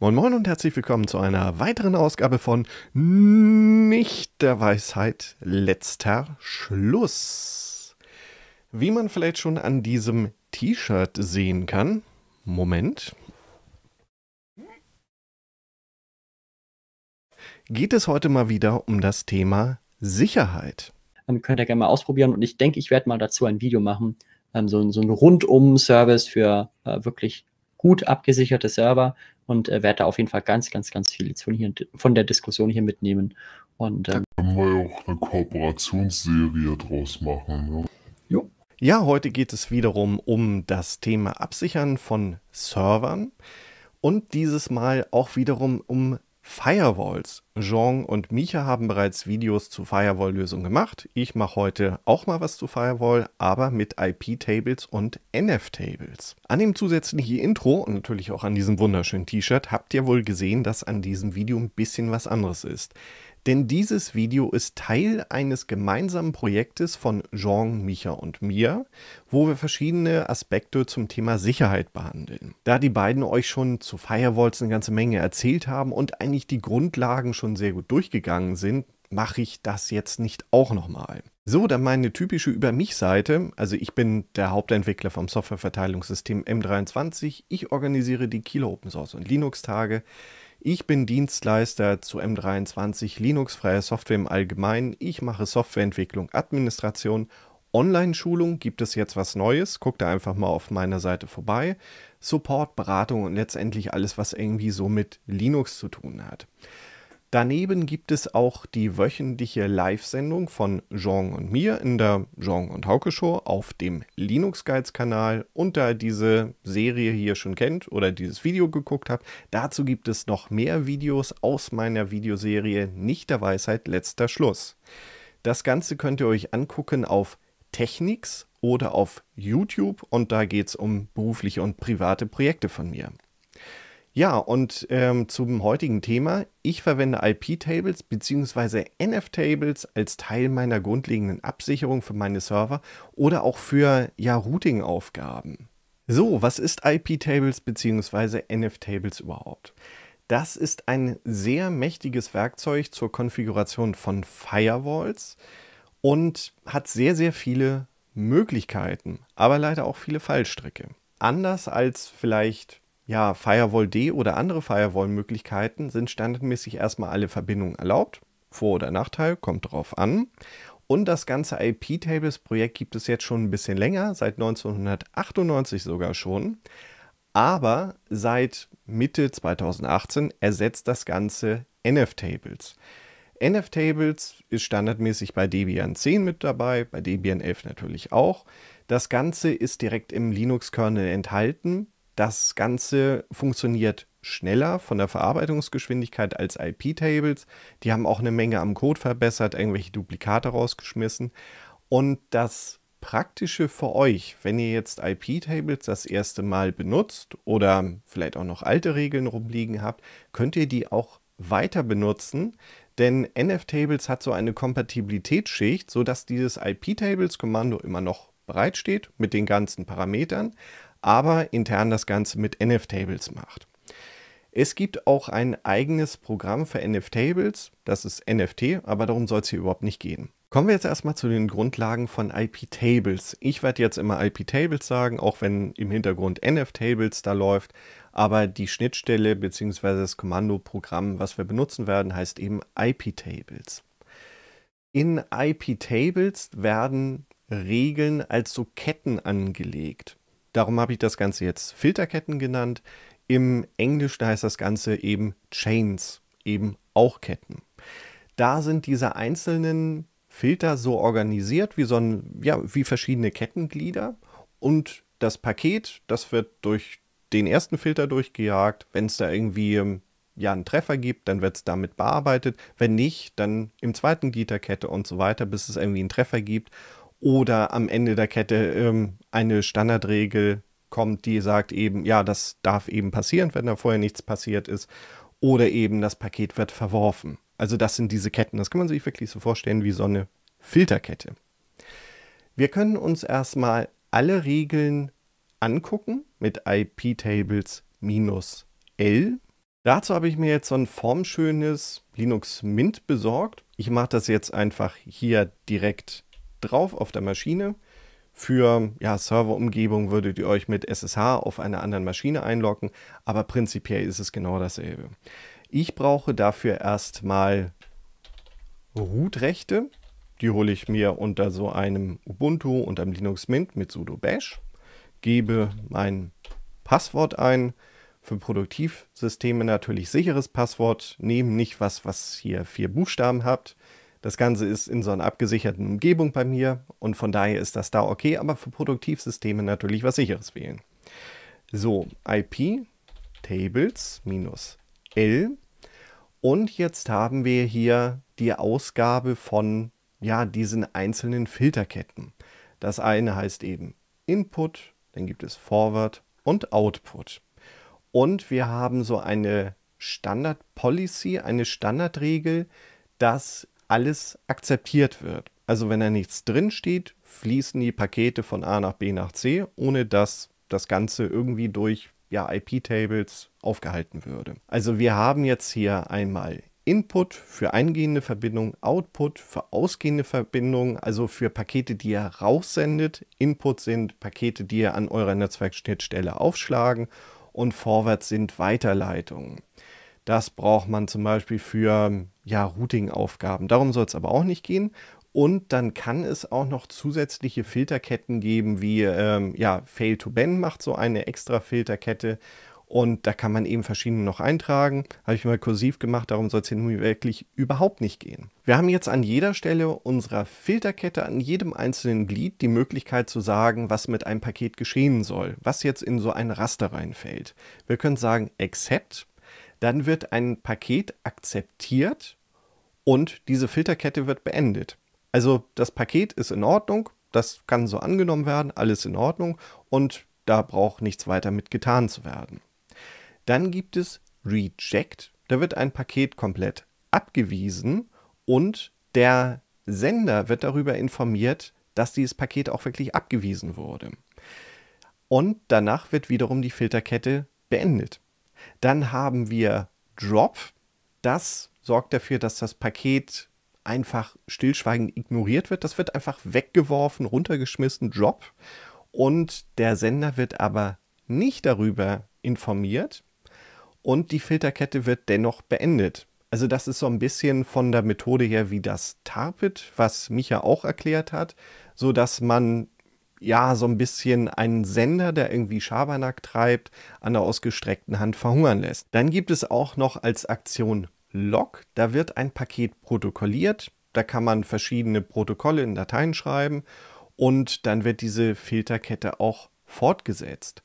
Moin Moin und herzlich willkommen zu einer weiteren Ausgabe von Nicht der Weisheit letzter Schluss. Wie man vielleicht schon an diesem T-Shirt sehen kann. Moment. Geht es heute mal wieder um das Thema Sicherheit. Ähm, könnt ihr gerne mal ausprobieren und ich denke, ich werde mal dazu ein Video machen. Ähm, so, so ein Rundum-Service für äh, wirklich gut abgesicherte Server, und äh, werde da auf jeden Fall ganz, ganz, ganz viel von, hier, von der Diskussion hier mitnehmen. Und, ähm, da können wir ja auch eine Kooperationsserie draus machen. Ne? Jo. Ja, heute geht es wiederum um das Thema Absichern von Servern und dieses Mal auch wiederum um Firewalls. Jean und Micha haben bereits Videos zu Firewall-Lösungen gemacht. Ich mache heute auch mal was zu Firewall, aber mit IP-Tables und NF-Tables. An dem zusätzlichen Intro und natürlich auch an diesem wunderschönen T-Shirt habt ihr wohl gesehen, dass an diesem Video ein bisschen was anderes ist. Denn dieses Video ist Teil eines gemeinsamen Projektes von Jean, Micha und mir, wo wir verschiedene Aspekte zum Thema Sicherheit behandeln. Da die beiden euch schon zu Firewalls eine ganze Menge erzählt haben und eigentlich die Grundlagen schon sehr gut durchgegangen sind, mache ich das jetzt nicht auch nochmal. So, dann meine typische Über mich-Seite. Also ich bin der Hauptentwickler vom Softwareverteilungssystem M23. Ich organisiere die Kilo Open Source und Linux-Tage. Ich bin Dienstleister zu M23 Linux-freie Software im Allgemeinen. Ich mache Softwareentwicklung, Administration. Online-Schulung gibt es jetzt was Neues. Guckt da einfach mal auf meiner Seite vorbei. Support, Beratung und letztendlich alles, was irgendwie so mit Linux zu tun hat. Daneben gibt es auch die wöchentliche Live-Sendung von Jean und mir in der Jean und Hauke Show auf dem Linux Guides Kanal. Und da ihr diese Serie hier schon kennt oder dieses Video geguckt habt, dazu gibt es noch mehr Videos aus meiner Videoserie Nicht der Weisheit letzter Schluss. Das Ganze könnt ihr euch angucken auf Technics oder auf YouTube und da geht es um berufliche und private Projekte von mir. Ja, und ähm, zum heutigen Thema. Ich verwende IP-Tables bzw. NF-Tables als Teil meiner grundlegenden Absicherung für meine Server oder auch für ja, Routing-Aufgaben. So, was ist IP-Tables bzw. NF-Tables überhaupt? Das ist ein sehr mächtiges Werkzeug zur Konfiguration von Firewalls und hat sehr, sehr viele Möglichkeiten, aber leider auch viele Fallstricke. Anders als vielleicht ja, Firewall D oder andere Firewall-Möglichkeiten sind standardmäßig erstmal alle Verbindungen erlaubt. Vor- oder Nachteil, kommt drauf an. Und das ganze IP-Tables-Projekt gibt es jetzt schon ein bisschen länger, seit 1998 sogar schon. Aber seit Mitte 2018 ersetzt das Ganze NF-Tables. NF-Tables ist standardmäßig bei Debian 10 mit dabei, bei Debian 11 natürlich auch. Das Ganze ist direkt im Linux-Kernel enthalten. Das Ganze funktioniert schneller von der Verarbeitungsgeschwindigkeit als IP-Tables. Die haben auch eine Menge am Code verbessert, irgendwelche Duplikate rausgeschmissen. Und das Praktische für euch, wenn ihr jetzt IP-Tables das erste Mal benutzt oder vielleicht auch noch alte Regeln rumliegen habt, könnt ihr die auch weiter benutzen, denn NF-Tables hat so eine Kompatibilitätsschicht, sodass dieses IP-Tables-Kommando immer noch bereitsteht mit den ganzen Parametern, aber intern das Ganze mit NFTables macht. Es gibt auch ein eigenes Programm für NFTables, das ist NFT, aber darum soll es hier überhaupt nicht gehen. Kommen wir jetzt erstmal zu den Grundlagen von IP-Tables. Ich werde jetzt immer IP-Tables sagen, auch wenn im Hintergrund NF-Tables da läuft, aber die Schnittstelle bzw. das Kommandoprogramm, was wir benutzen werden, heißt eben IP-Tables. In IP-Tables werden Regeln als so Ketten angelegt. Darum habe ich das Ganze jetzt Filterketten genannt. Im Englischen heißt das Ganze eben Chains, eben auch Ketten. Da sind diese einzelnen Filter so organisiert wie, so ein, ja, wie verschiedene Kettenglieder und das Paket, das wird durch den ersten Filter durchgejagt. Wenn es da irgendwie ähm, ja einen Treffer gibt, dann wird es damit bearbeitet. Wenn nicht, dann im zweiten Gliederkette und so weiter, bis es irgendwie einen Treffer gibt oder am Ende der Kette ähm, eine Standardregel kommt, die sagt eben, ja, das darf eben passieren, wenn da vorher nichts passiert ist, oder eben das Paket wird verworfen. Also das sind diese Ketten. Das kann man sich wirklich so vorstellen wie so eine Filterkette. Wir können uns erstmal alle Regeln angucken mit IP-Tables minus L. Dazu habe ich mir jetzt so ein formschönes Linux Mint besorgt. Ich mache das jetzt einfach hier direkt drauf auf der Maschine. Für ja, Serverumgebung würdet ihr euch mit SSH auf einer anderen Maschine einloggen, aber prinzipiell ist es genau dasselbe. Ich brauche dafür erstmal Root-Rechte. Die hole ich mir unter so einem Ubuntu und einem Linux Mint mit sudo bash, gebe mein Passwort ein, für Produktivsysteme natürlich sicheres Passwort nehmen, nicht was, was hier vier Buchstaben habt. Das Ganze ist in so einer abgesicherten Umgebung bei mir und von daher ist das da okay, aber für Produktivsysteme natürlich was sicheres wählen. So, IP Tables minus L und jetzt haben wir hier die Ausgabe von ja, diesen einzelnen Filterketten. Das eine heißt eben Input, dann gibt es Forward und Output. Und wir haben so eine Standard Policy, eine Standardregel, dass alles akzeptiert wird. Also wenn da nichts drin steht, fließen die Pakete von A nach B nach C, ohne dass das Ganze irgendwie durch ja, IP-Tables aufgehalten würde. Also wir haben jetzt hier einmal Input für eingehende Verbindungen, Output für ausgehende Verbindungen, also für Pakete, die ihr raussendet. Input sind Pakete, die ihr an eurer Netzwerkschnittstelle aufschlagen und Forward sind Weiterleitungen. Das braucht man zum Beispiel für ja, Routing-Aufgaben. Darum soll es aber auch nicht gehen. Und dann kann es auch noch zusätzliche Filterketten geben, wie ähm, ja, Fail-to-Ben macht so eine extra Filterkette. Und da kann man eben verschiedene noch eintragen. Habe ich mal kursiv gemacht, darum soll es hier nun wirklich überhaupt nicht gehen. Wir haben jetzt an jeder Stelle unserer Filterkette, an jedem einzelnen Glied die Möglichkeit zu sagen, was mit einem Paket geschehen soll, was jetzt in so ein Raster reinfällt. Wir können sagen, accept, dann wird ein Paket akzeptiert und diese Filterkette wird beendet. Also das Paket ist in Ordnung, das kann so angenommen werden, alles in Ordnung und da braucht nichts weiter mit getan zu werden. Dann gibt es Reject, da wird ein Paket komplett abgewiesen und der Sender wird darüber informiert, dass dieses Paket auch wirklich abgewiesen wurde. Und danach wird wiederum die Filterkette beendet. Dann haben wir Drop. Das sorgt dafür, dass das Paket einfach stillschweigend ignoriert wird. Das wird einfach weggeworfen, runtergeschmissen, Drop. Und der Sender wird aber nicht darüber informiert und die Filterkette wird dennoch beendet. Also das ist so ein bisschen von der Methode her wie das Tarpit, was Micha auch erklärt hat, so dass man ja so ein bisschen einen Sender, der irgendwie Schabernack treibt, an der ausgestreckten Hand verhungern lässt. Dann gibt es auch noch als Aktion Log, da wird ein Paket protokolliert, da kann man verschiedene Protokolle in Dateien schreiben und dann wird diese Filterkette auch fortgesetzt.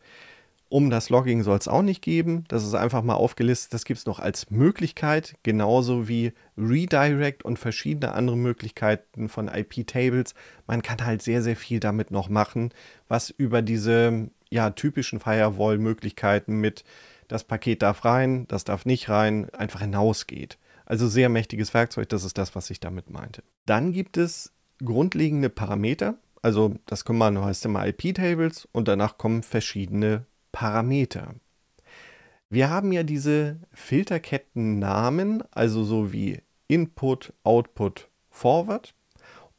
Um das Logging soll es auch nicht geben. Das ist einfach mal aufgelistet. Das gibt es noch als Möglichkeit, genauso wie Redirect und verschiedene andere Möglichkeiten von IP-Tables. Man kann halt sehr, sehr viel damit noch machen, was über diese ja, typischen Firewall-Möglichkeiten mit das Paket darf rein, das darf nicht rein, einfach hinausgeht. Also sehr mächtiges Werkzeug, das ist das, was ich damit meinte. Dann gibt es grundlegende Parameter, also das Kommando heißt immer IP-Tables und danach kommen verschiedene Parameter. Wir haben ja diese Filterkettennamen, also so wie Input, Output, Forward.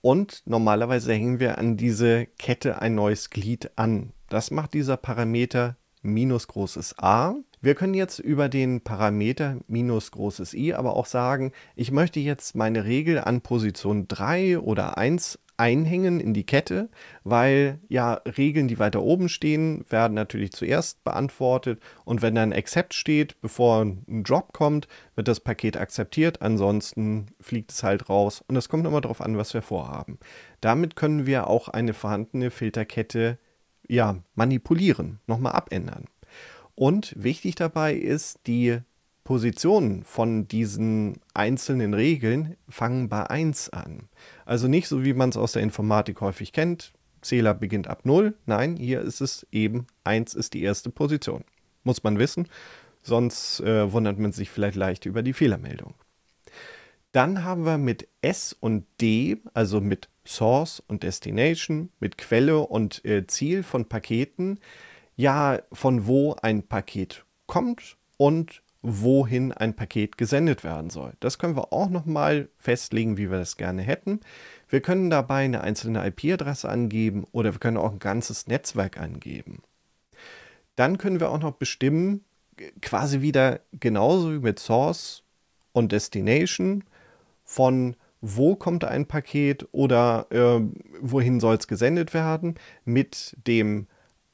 Und normalerweise hängen wir an diese Kette ein neues Glied an. Das macht dieser Parameter minus großes a. Wir können jetzt über den Parameter minus großes i aber auch sagen, ich möchte jetzt meine Regel an Position 3 oder 1 einhängen in die Kette, weil ja Regeln, die weiter oben stehen, werden natürlich zuerst beantwortet und wenn dann Accept steht, bevor ein Drop kommt, wird das Paket akzeptiert, ansonsten fliegt es halt raus und das kommt immer darauf an, was wir vorhaben. Damit können wir auch eine vorhandene Filterkette ja manipulieren, nochmal abändern. Und wichtig dabei ist, die Positionen von diesen einzelnen Regeln fangen bei 1 an. Also nicht so, wie man es aus der Informatik häufig kennt, Zähler beginnt ab 0. Nein, hier ist es eben 1 ist die erste Position. Muss man wissen, sonst äh, wundert man sich vielleicht leicht über die Fehlermeldung. Dann haben wir mit S und D, also mit Source und Destination, mit Quelle und äh, Ziel von Paketen, ja, von wo ein Paket kommt und wohin ein Paket gesendet werden soll. Das können wir auch nochmal festlegen, wie wir das gerne hätten. Wir können dabei eine einzelne IP-Adresse angeben oder wir können auch ein ganzes Netzwerk angeben. Dann können wir auch noch bestimmen, quasi wieder genauso wie mit Source und Destination, von wo kommt ein Paket oder äh, wohin soll es gesendet werden, mit dem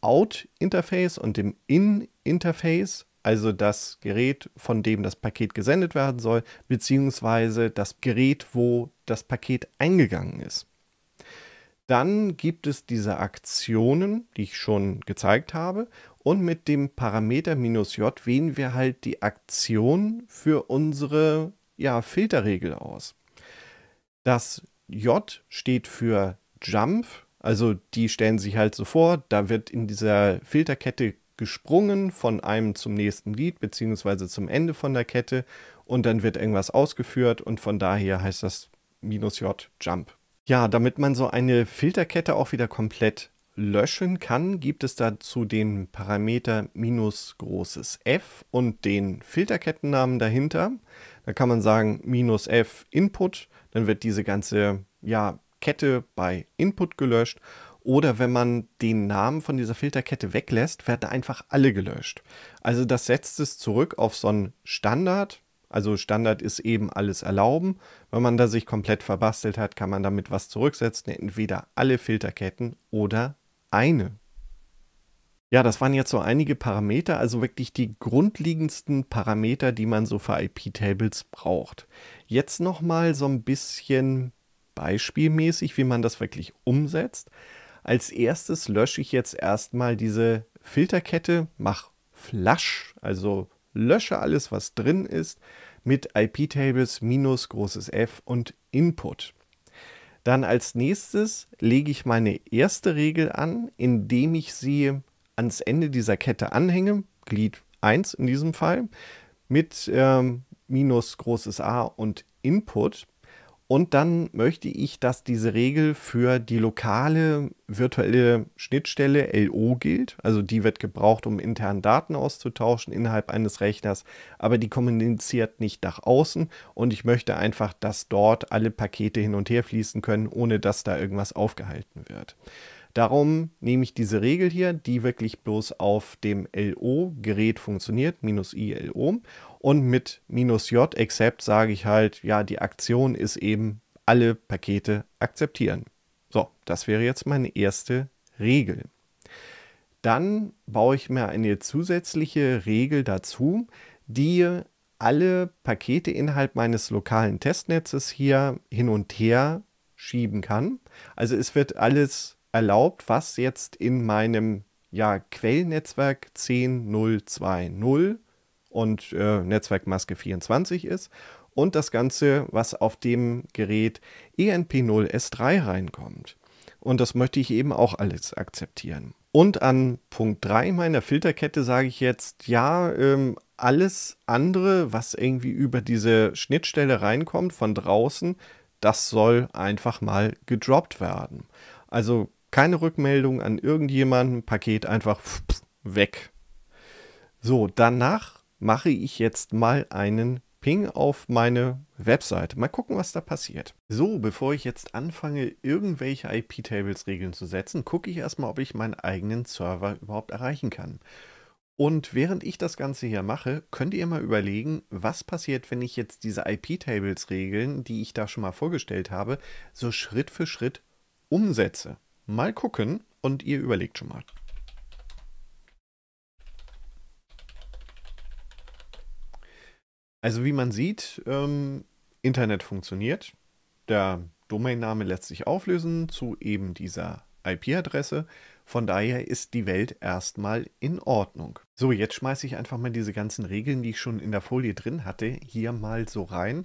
Out-Interface und dem In-Interface also das Gerät, von dem das Paket gesendet werden soll, beziehungsweise das Gerät, wo das Paket eingegangen ist. Dann gibt es diese Aktionen, die ich schon gezeigt habe, und mit dem Parameter "-j wählen wir halt die Aktion für unsere ja, Filterregel aus. Das J steht für Jump, also die stellen sich halt so vor, da wird in dieser Filterkette gesprungen von einem zum nächsten Lied bzw. zum Ende von der Kette und dann wird irgendwas ausgeführt und von daher heißt das minus J Jump. Ja, damit man so eine Filterkette auch wieder komplett löschen kann, gibt es dazu den Parameter minus großes f und den Filterkettennamen dahinter. Da kann man sagen minus f Input, dann wird diese ganze ja, Kette bei Input gelöscht oder wenn man den Namen von dieser Filterkette weglässt, werden einfach alle gelöscht. Also das setzt es zurück auf so einen Standard. Also Standard ist eben alles erlauben. Wenn man da sich komplett verbastelt hat, kann man damit was zurücksetzen. Entweder alle Filterketten oder eine. Ja, das waren jetzt so einige Parameter, also wirklich die grundlegendsten Parameter, die man so für IP-Tables braucht. Jetzt nochmal so ein bisschen beispielmäßig, wie man das wirklich umsetzt. Als erstes lösche ich jetzt erstmal diese Filterkette, mache Flush, also lösche alles, was drin ist, mit IP-Tables minus großes F und Input. Dann als nächstes lege ich meine erste Regel an, indem ich sie ans Ende dieser Kette anhänge, Glied 1 in diesem Fall, mit ähm, minus großes A und Input. Und dann möchte ich, dass diese Regel für die lokale virtuelle Schnittstelle LO gilt. Also die wird gebraucht, um internen Daten auszutauschen innerhalb eines Rechners, aber die kommuniziert nicht nach außen. Und ich möchte einfach, dass dort alle Pakete hin und her fließen können, ohne dass da irgendwas aufgehalten wird. Darum nehme ich diese Regel hier, die wirklich bloß auf dem LO-Gerät funktioniert, minus ILO. Und mit minus J except sage ich halt, ja, die Aktion ist eben alle Pakete akzeptieren. So, das wäre jetzt meine erste Regel. Dann baue ich mir eine zusätzliche Regel dazu, die alle Pakete innerhalb meines lokalen Testnetzes hier hin und her schieben kann. Also es wird alles erlaubt, was jetzt in meinem ja, Quellnetzwerk 10.0.2.0 und äh, Netzwerkmaske 24 ist. Und das Ganze, was auf dem Gerät ENP0S3 reinkommt. Und das möchte ich eben auch alles akzeptieren. Und an Punkt 3 meiner Filterkette sage ich jetzt, ja, ähm, alles andere, was irgendwie über diese Schnittstelle reinkommt von draußen, das soll einfach mal gedroppt werden. Also keine Rückmeldung an irgendjemanden, Paket einfach weg. So, danach mache ich jetzt mal einen Ping auf meine Webseite. Mal gucken, was da passiert. So, bevor ich jetzt anfange, irgendwelche IP-Tables-Regeln zu setzen, gucke ich erstmal, ob ich meinen eigenen Server überhaupt erreichen kann. Und während ich das Ganze hier mache, könnt ihr mal überlegen, was passiert, wenn ich jetzt diese IP-Tables-Regeln, die ich da schon mal vorgestellt habe, so Schritt für Schritt umsetze. Mal gucken und ihr überlegt schon mal. Also wie man sieht, ähm, Internet funktioniert. Der Domainname lässt sich auflösen zu eben dieser IP-Adresse. Von daher ist die Welt erstmal in Ordnung. So, jetzt schmeiße ich einfach mal diese ganzen Regeln, die ich schon in der Folie drin hatte, hier mal so rein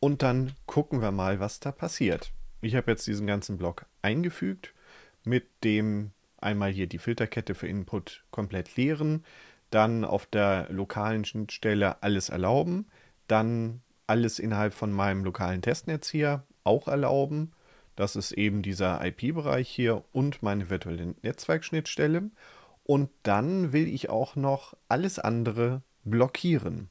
und dann gucken wir mal, was da passiert. Ich habe jetzt diesen ganzen Block eingefügt mit dem einmal hier die Filterkette für Input komplett leeren, dann auf der lokalen Schnittstelle alles erlauben, dann alles innerhalb von meinem lokalen Testnetz hier auch erlauben. Das ist eben dieser IP-Bereich hier und meine virtuelle Netzwerkschnittstelle. Und dann will ich auch noch alles andere blockieren.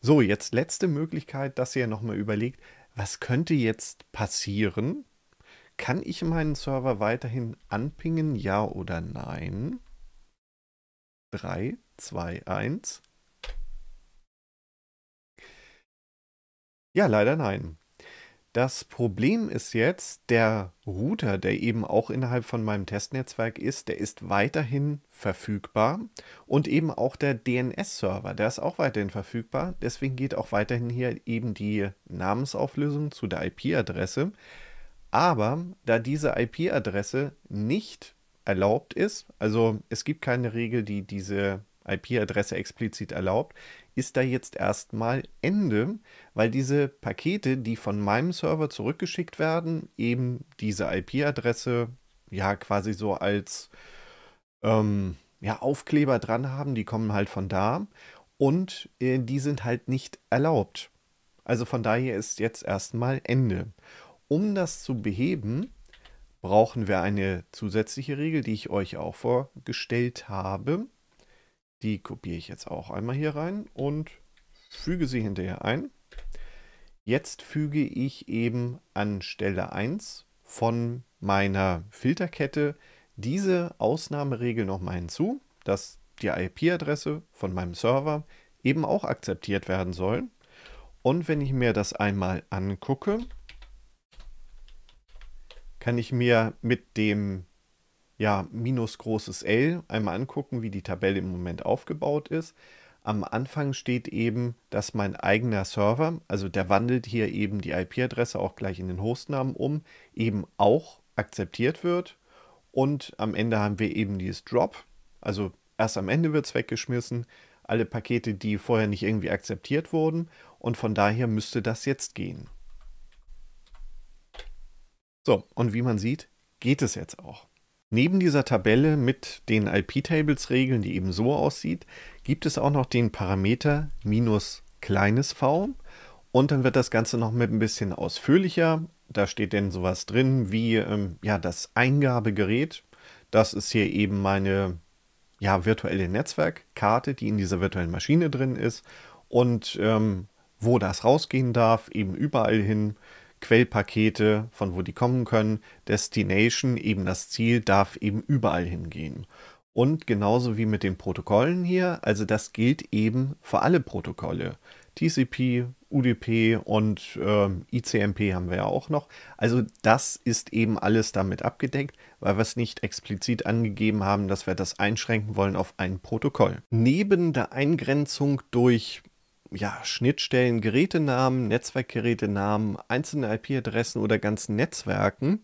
So, jetzt letzte Möglichkeit, dass ihr nochmal überlegt, was könnte jetzt passieren? Kann ich meinen Server weiterhin anpingen, ja oder nein? 3, 2, 1. Ja, leider nein. Das Problem ist jetzt, der Router, der eben auch innerhalb von meinem Testnetzwerk ist, der ist weiterhin verfügbar und eben auch der DNS-Server, der ist auch weiterhin verfügbar. Deswegen geht auch weiterhin hier eben die Namensauflösung zu der IP-Adresse. Aber da diese IP-Adresse nicht erlaubt ist, also es gibt keine Regel, die diese IP-Adresse explizit erlaubt, ist da jetzt erstmal Ende, weil diese Pakete, die von meinem Server zurückgeschickt werden, eben diese IP-Adresse ja quasi so als ähm, ja, Aufkleber dran haben, die kommen halt von da und äh, die sind halt nicht erlaubt. Also von daher ist jetzt erstmal Ende. Um das zu beheben, brauchen wir eine zusätzliche Regel, die ich euch auch vorgestellt habe. Die kopiere ich jetzt auch einmal hier rein und füge sie hinterher ein. Jetzt füge ich eben an Stelle 1 von meiner Filterkette diese Ausnahmeregel nochmal hinzu, dass die IP-Adresse von meinem Server eben auch akzeptiert werden soll. Und wenn ich mir das einmal angucke, kann ich mir mit dem ja, minus großes L einmal angucken, wie die Tabelle im Moment aufgebaut ist. Am Anfang steht eben, dass mein eigener Server, also der wandelt hier eben die IP-Adresse auch gleich in den Hostnamen um, eben auch akzeptiert wird. Und am Ende haben wir eben dieses Drop. Also erst am Ende wird es weggeschmissen, alle Pakete, die vorher nicht irgendwie akzeptiert wurden. Und von daher müsste das jetzt gehen. So, und wie man sieht, geht es jetzt auch. Neben dieser Tabelle mit den IP-Tables-Regeln, die eben so aussieht, gibt es auch noch den Parameter minus kleines v. Und dann wird das Ganze noch mit ein bisschen ausführlicher. Da steht denn sowas drin wie ähm, ja, das Eingabegerät. Das ist hier eben meine ja, virtuelle Netzwerkkarte, die in dieser virtuellen Maschine drin ist. Und ähm, wo das rausgehen darf, eben überall hin. Quellpakete, von wo die kommen können, Destination, eben das Ziel, darf eben überall hingehen. Und genauso wie mit den Protokollen hier, also das gilt eben für alle Protokolle. TCP, UDP und äh, ICMP haben wir ja auch noch. Also das ist eben alles damit abgedeckt, weil wir es nicht explizit angegeben haben, dass wir das einschränken wollen auf ein Protokoll. Neben der Eingrenzung durch ja, Schnittstellen, Gerätenamen, Netzwerkgerätenamen, einzelne IP-Adressen oder ganzen Netzwerken,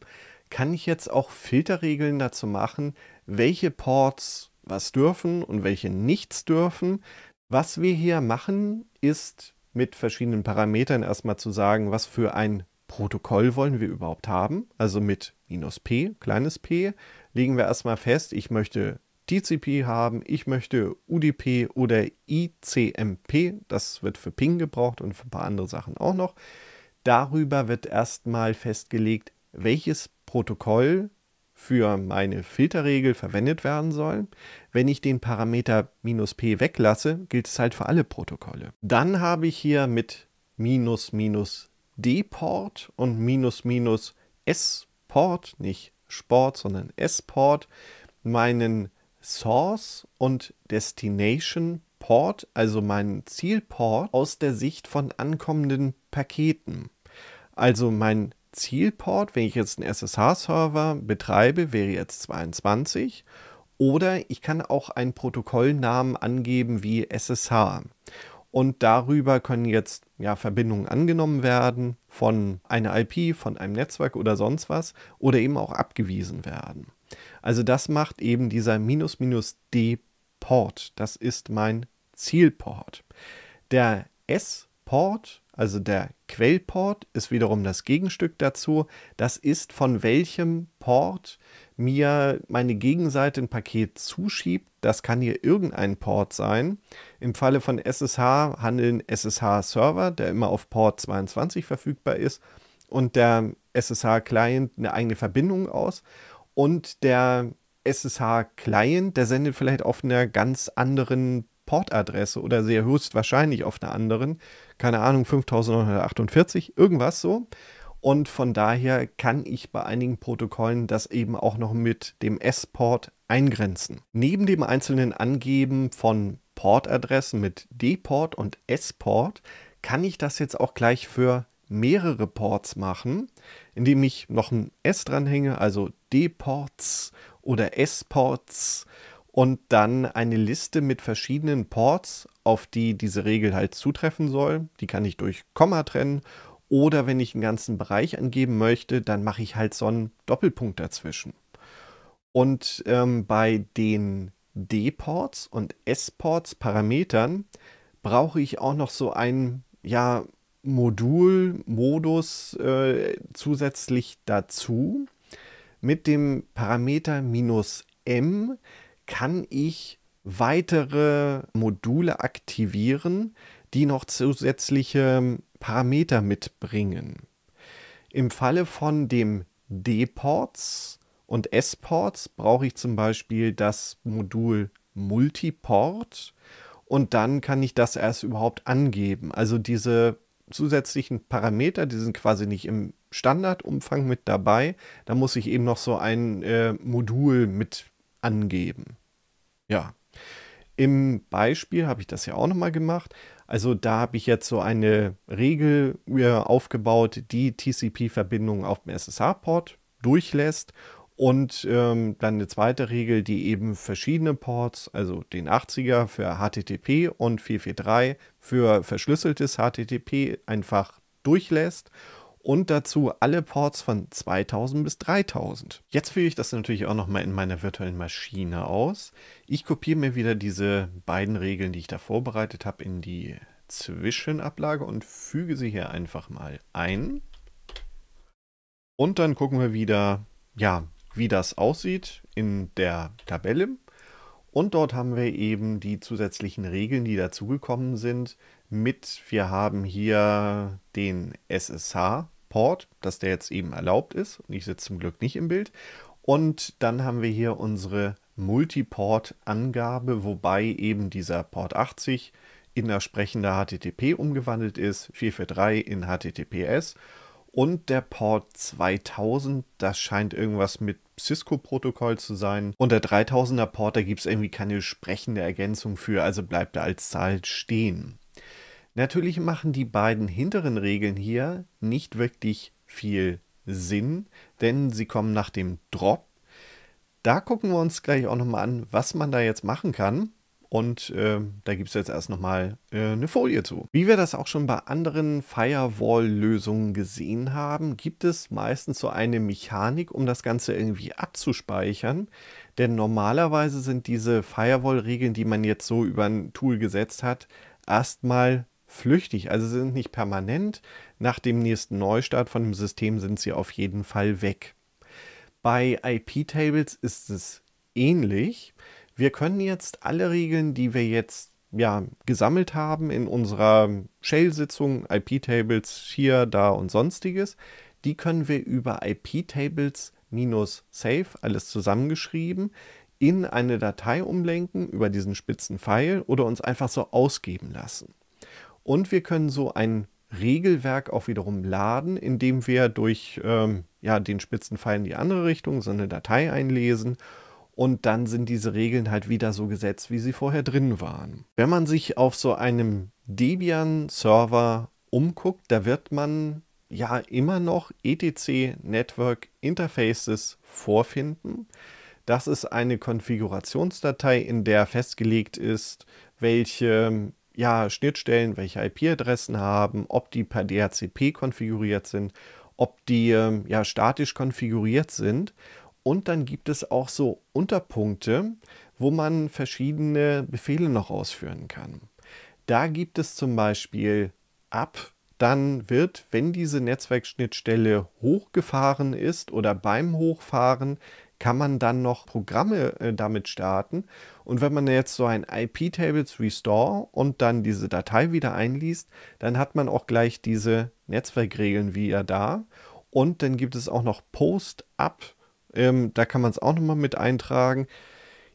kann ich jetzt auch Filterregeln dazu machen, welche Ports was dürfen und welche nichts dürfen. Was wir hier machen, ist mit verschiedenen Parametern erstmal zu sagen, was für ein Protokoll wollen wir überhaupt haben. Also mit minus p, kleines p, legen wir erstmal fest, ich möchte TCP haben, ich möchte UDP oder ICMP, das wird für Ping gebraucht und für ein paar andere Sachen auch noch. Darüber wird erstmal festgelegt, welches Protokoll für meine Filterregel verwendet werden soll. Wenn ich den Parameter minus "-p weglasse, gilt es halt für alle Protokolle. Dann habe ich hier mit minus minus D-Port und minus minus S-Port, nicht Sport, sondern S-Port, meinen Source und Destination Port, also meinen Zielport, aus der Sicht von ankommenden Paketen. Also mein Zielport, wenn ich jetzt einen SSH-Server betreibe, wäre jetzt 22. Oder ich kann auch einen Protokollnamen angeben wie SSH. Und darüber können jetzt ja, Verbindungen angenommen werden von einer IP, von einem Netzwerk oder sonst was oder eben auch abgewiesen werden. Also das macht eben dieser minus minus D Port. Das ist mein Zielport. Der S-Port, also der Quellport, ist wiederum das Gegenstück dazu. Das ist von welchem Port mir meine Gegenseite ein Paket zuschiebt. Das kann hier irgendein Port sein. Im Falle von SSH handeln SSH-Server, der immer auf Port 22 verfügbar ist, und der SSH-Client eine eigene Verbindung aus. Und der SSH-Client, der sendet vielleicht auf einer ganz anderen Portadresse oder sehr höchstwahrscheinlich auf einer anderen, keine Ahnung, 5948, irgendwas so. Und von daher kann ich bei einigen Protokollen das eben auch noch mit dem S-Port eingrenzen. Neben dem einzelnen Angeben von Portadressen mit D-Port und S-Port kann ich das jetzt auch gleich für mehrere Ports machen, indem ich noch ein S dranhänge, also D-Ports oder S-Ports und dann eine Liste mit verschiedenen Ports, auf die diese Regel halt zutreffen soll. Die kann ich durch Komma trennen oder wenn ich einen ganzen Bereich angeben möchte, dann mache ich halt so einen Doppelpunkt dazwischen. Und ähm, bei den D-Ports und S-Ports Parametern brauche ich auch noch so einen, ja, Modul, Modus äh, zusätzlich dazu. Mit dem Parameter minus m kann ich weitere Module aktivieren, die noch zusätzliche Parameter mitbringen. Im Falle von dem D-Ports und S-Ports brauche ich zum Beispiel das Modul Multiport und dann kann ich das erst überhaupt angeben. Also diese zusätzlichen Parameter, die sind quasi nicht im Standardumfang mit dabei. Da muss ich eben noch so ein äh, Modul mit angeben. Ja. Im Beispiel habe ich das ja auch nochmal gemacht. Also da habe ich jetzt so eine Regel aufgebaut, die TCP-Verbindungen auf dem SSH-Port durchlässt und ähm, dann eine zweite Regel, die eben verschiedene Ports, also den 80er für HTTP und 443 für verschlüsseltes HTTP einfach durchlässt und dazu alle Ports von 2000 bis 3000. Jetzt führe ich das natürlich auch nochmal in meiner virtuellen Maschine aus. Ich kopiere mir wieder diese beiden Regeln, die ich da vorbereitet habe, in die Zwischenablage und füge sie hier einfach mal ein. Und dann gucken wir wieder, ja, wie das aussieht in der Tabelle. Und dort haben wir eben die zusätzlichen Regeln, die dazugekommen sind, mit, wir haben hier den SSH-Port, dass der jetzt eben erlaubt ist. ich sitze zum Glück nicht im Bild. Und dann haben wir hier unsere Multiport-Angabe, wobei eben dieser Port 80 in das sprechende HTTP umgewandelt ist, 443 in HTTPS und der Port 2000, das scheint irgendwas mit Cisco-Protokoll zu sein. Und der 3000er Port, da gibt es irgendwie keine sprechende Ergänzung für, also bleibt er als Zahl stehen. Natürlich machen die beiden hinteren Regeln hier nicht wirklich viel Sinn, denn sie kommen nach dem Drop. Da gucken wir uns gleich auch nochmal an, was man da jetzt machen kann. Und äh, da gibt es jetzt erst nochmal äh, eine Folie zu. Wie wir das auch schon bei anderen Firewall-Lösungen gesehen haben, gibt es meistens so eine Mechanik, um das Ganze irgendwie abzuspeichern. Denn normalerweise sind diese Firewall-Regeln, die man jetzt so über ein Tool gesetzt hat, erstmal flüchtig, also sie sind nicht permanent. Nach dem nächsten Neustart von dem System sind sie auf jeden Fall weg. Bei IP-Tables ist es ähnlich wir können jetzt alle Regeln, die wir jetzt ja, gesammelt haben in unserer Shell-Sitzung, IP-Tables hier, da und sonstiges, die können wir über IP-Tables minus save, alles zusammengeschrieben, in eine Datei umlenken über diesen spitzen Pfeil oder uns einfach so ausgeben lassen. Und wir können so ein Regelwerk auch wiederum laden, indem wir durch ähm, ja, den spitzen Pfeil in die andere Richtung so eine Datei einlesen und dann sind diese Regeln halt wieder so gesetzt, wie sie vorher drin waren. Wenn man sich auf so einem Debian-Server umguckt, da wird man ja immer noch ETC Network Interfaces vorfinden. Das ist eine Konfigurationsdatei, in der festgelegt ist, welche ja, Schnittstellen, welche IP-Adressen haben, ob die per DHCP konfiguriert sind, ob die ähm, ja, statisch konfiguriert sind. Und dann gibt es auch so Unterpunkte, wo man verschiedene Befehle noch ausführen kann. Da gibt es zum Beispiel ab, dann wird, wenn diese Netzwerkschnittstelle hochgefahren ist oder beim Hochfahren, kann man dann noch Programme äh, damit starten. Und wenn man jetzt so ein IP-Tables Restore und dann diese Datei wieder einliest, dann hat man auch gleich diese Netzwerkregeln wieder da. Und dann gibt es auch noch Post-Up ähm, da kann man es auch nochmal mit eintragen.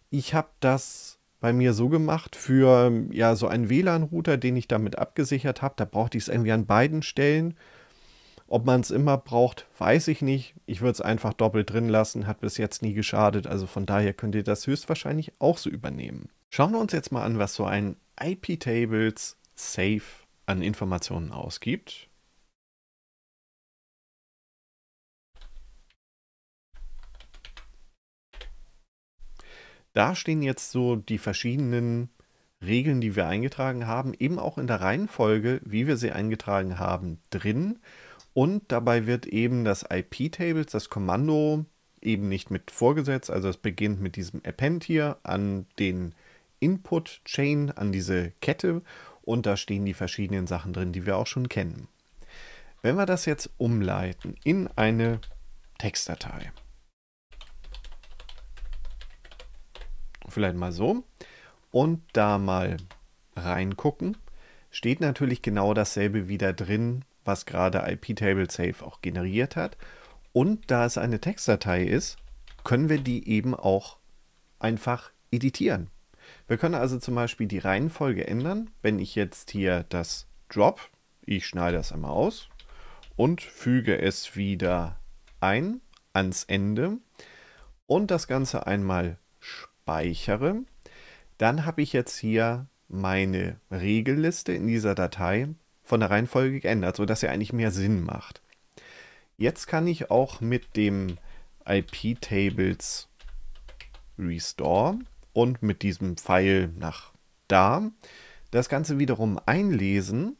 Ich habe das bei mir so gemacht für ja so einen WLAN-Router, den ich damit abgesichert habe. Da brauchte ich es irgendwie an beiden Stellen. Ob man es immer braucht, weiß ich nicht. Ich würde es einfach doppelt drin lassen, hat bis jetzt nie geschadet. Also von daher könnt ihr das höchstwahrscheinlich auch so übernehmen. Schauen wir uns jetzt mal an, was so ein IP-Tables Safe an Informationen ausgibt. da stehen jetzt so die verschiedenen Regeln, die wir eingetragen haben, eben auch in der Reihenfolge, wie wir sie eingetragen haben, drin. Und dabei wird eben das IP-Tables, das Kommando eben nicht mit vorgesetzt. Also es beginnt mit diesem Append hier an den Input-Chain, an diese Kette. Und da stehen die verschiedenen Sachen drin, die wir auch schon kennen. Wenn wir das jetzt umleiten in eine Textdatei, vielleicht mal so, und da mal reingucken, steht natürlich genau dasselbe wieder drin, was gerade IP-Table-Safe auch generiert hat. Und da es eine Textdatei ist, können wir die eben auch einfach editieren. Wir können also zum Beispiel die Reihenfolge ändern. Wenn ich jetzt hier das Drop, ich schneide das einmal aus und füge es wieder ein ans Ende und das Ganze einmal speichern speichere. Dann habe ich jetzt hier meine Regelliste in dieser Datei von der Reihenfolge geändert, sodass sie eigentlich mehr Sinn macht. Jetzt kann ich auch mit dem IP-Tables Restore und mit diesem Pfeil nach da das Ganze wiederum einlesen.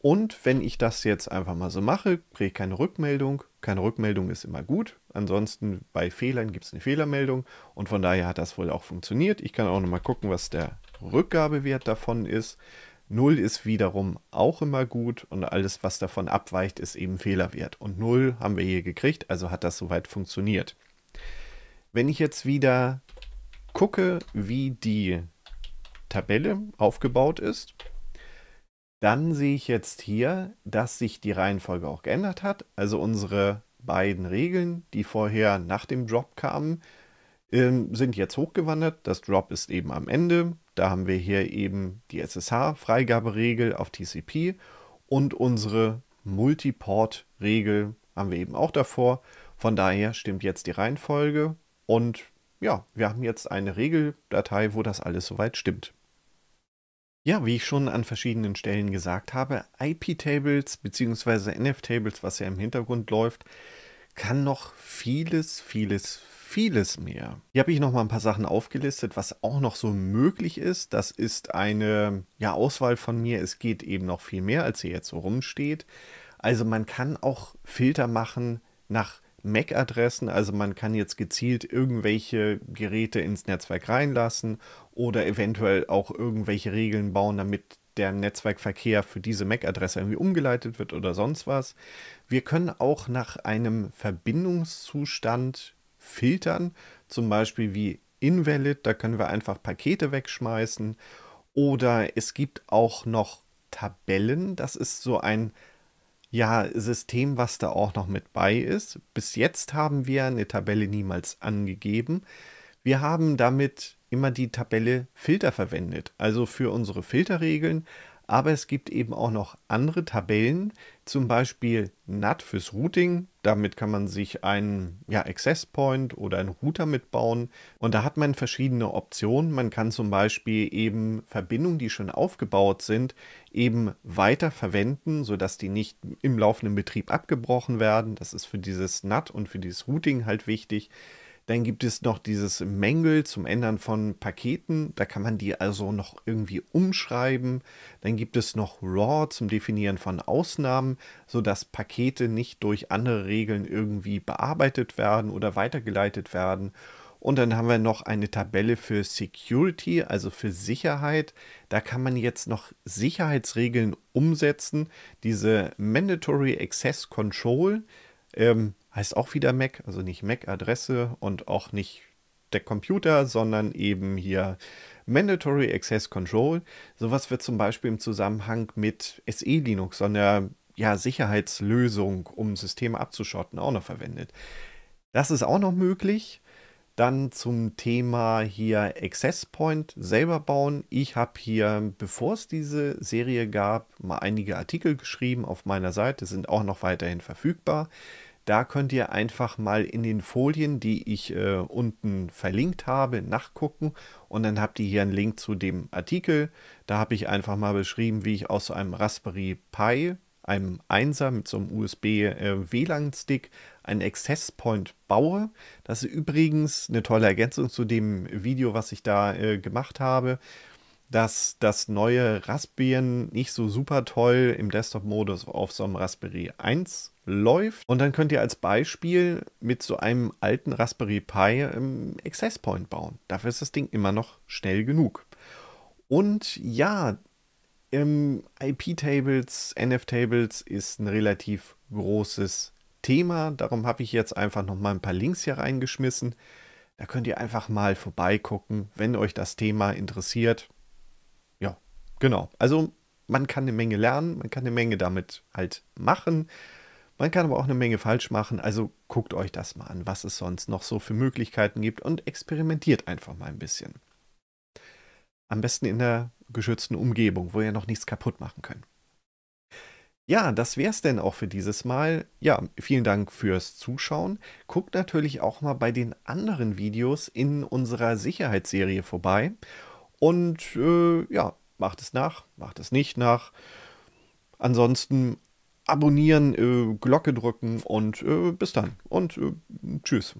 Und wenn ich das jetzt einfach mal so mache, kriege ich keine Rückmeldung. Keine Rückmeldung ist immer gut. Ansonsten bei Fehlern gibt es eine Fehlermeldung und von daher hat das wohl auch funktioniert. Ich kann auch nochmal gucken, was der Rückgabewert davon ist. 0 ist wiederum auch immer gut und alles, was davon abweicht, ist eben Fehlerwert. Und 0 haben wir hier gekriegt, also hat das soweit funktioniert. Wenn ich jetzt wieder gucke, wie die Tabelle aufgebaut ist, dann sehe ich jetzt hier, dass sich die Reihenfolge auch geändert hat. Also unsere beiden Regeln, die vorher nach dem Drop kamen, ähm, sind jetzt hochgewandert. Das Drop ist eben am Ende. Da haben wir hier eben die SSH-Freigaberegel auf TCP und unsere Multiport-Regel haben wir eben auch davor. Von daher stimmt jetzt die Reihenfolge und ja, wir haben jetzt eine Regeldatei, wo das alles soweit stimmt. Ja, wie ich schon an verschiedenen Stellen gesagt habe, IP-Tables bzw. NF-Tables, was ja im Hintergrund läuft, kann noch vieles, vieles, vieles mehr. Hier habe ich noch mal ein paar Sachen aufgelistet, was auch noch so möglich ist. Das ist eine ja, Auswahl von mir. Es geht eben noch viel mehr, als hier jetzt so rumsteht. Also man kann auch Filter machen nach MAC-Adressen. Also man kann jetzt gezielt irgendwelche Geräte ins Netzwerk reinlassen oder eventuell auch irgendwelche Regeln bauen, damit der Netzwerkverkehr für diese MAC-Adresse irgendwie umgeleitet wird oder sonst was. Wir können auch nach einem Verbindungszustand filtern, zum Beispiel wie invalid, da können wir einfach Pakete wegschmeißen. Oder es gibt auch noch Tabellen, das ist so ein ja, System, was da auch noch mit bei ist. Bis jetzt haben wir eine Tabelle niemals angegeben. Wir haben damit immer die Tabelle Filter verwendet, also für unsere Filterregeln. Aber es gibt eben auch noch andere Tabellen, zum Beispiel NAT fürs Routing, damit kann man sich einen ja, Access Point oder einen Router mitbauen. Und da hat man verschiedene Optionen. Man kann zum Beispiel eben Verbindungen, die schon aufgebaut sind, eben weiter verwenden, sodass die nicht im laufenden Betrieb abgebrochen werden. Das ist für dieses NAT und für dieses Routing halt wichtig. Dann gibt es noch dieses Mängel zum Ändern von Paketen. Da kann man die also noch irgendwie umschreiben. Dann gibt es noch Raw zum Definieren von Ausnahmen, sodass Pakete nicht durch andere Regeln irgendwie bearbeitet werden oder weitergeleitet werden. Und dann haben wir noch eine Tabelle für Security, also für Sicherheit. Da kann man jetzt noch Sicherheitsregeln umsetzen. Diese Mandatory Access Control. Ähm, heißt auch wieder Mac, also nicht Mac-Adresse und auch nicht der Computer, sondern eben hier Mandatory Access Control. Sowas wird zum Beispiel im Zusammenhang mit SE Linux, so einer ja, Sicherheitslösung, um Systeme abzuschotten, auch noch verwendet. Das ist auch noch möglich. Dann zum Thema hier Access Point selber bauen. Ich habe hier, bevor es diese Serie gab, mal einige Artikel geschrieben auf meiner Seite, sind auch noch weiterhin verfügbar. Da könnt ihr einfach mal in den Folien, die ich äh, unten verlinkt habe, nachgucken. Und dann habt ihr hier einen Link zu dem Artikel. Da habe ich einfach mal beschrieben, wie ich aus einem Raspberry Pi, einem 1er mit so einem USB-WLAN-Stick, äh, einen Access Point baue. Das ist übrigens eine tolle Ergänzung zu dem Video, was ich da äh, gemacht habe dass das neue Raspbian nicht so super toll im Desktop-Modus auf so einem Raspberry 1 läuft. Und dann könnt ihr als Beispiel mit so einem alten Raspberry Pi ähm, Access Point bauen. Dafür ist das Ding immer noch schnell genug. Und ja, ähm, IP-Tables, NF-Tables ist ein relativ großes Thema. Darum habe ich jetzt einfach noch mal ein paar Links hier reingeschmissen. Da könnt ihr einfach mal vorbeigucken, wenn euch das Thema interessiert. Ja, genau. Also man kann eine Menge lernen, man kann eine Menge damit halt machen. Man kann aber auch eine Menge falsch machen, also guckt euch das mal an, was es sonst noch so für Möglichkeiten gibt und experimentiert einfach mal ein bisschen. Am besten in der geschützten Umgebung, wo ihr noch nichts kaputt machen könnt. Ja, das wär's denn auch für dieses Mal. Ja, vielen Dank fürs Zuschauen. Guckt natürlich auch mal bei den anderen Videos in unserer Sicherheitsserie vorbei. Und äh, ja, macht es nach, macht es nicht nach. Ansonsten abonnieren, äh, Glocke drücken und äh, bis dann. Und äh, tschüss.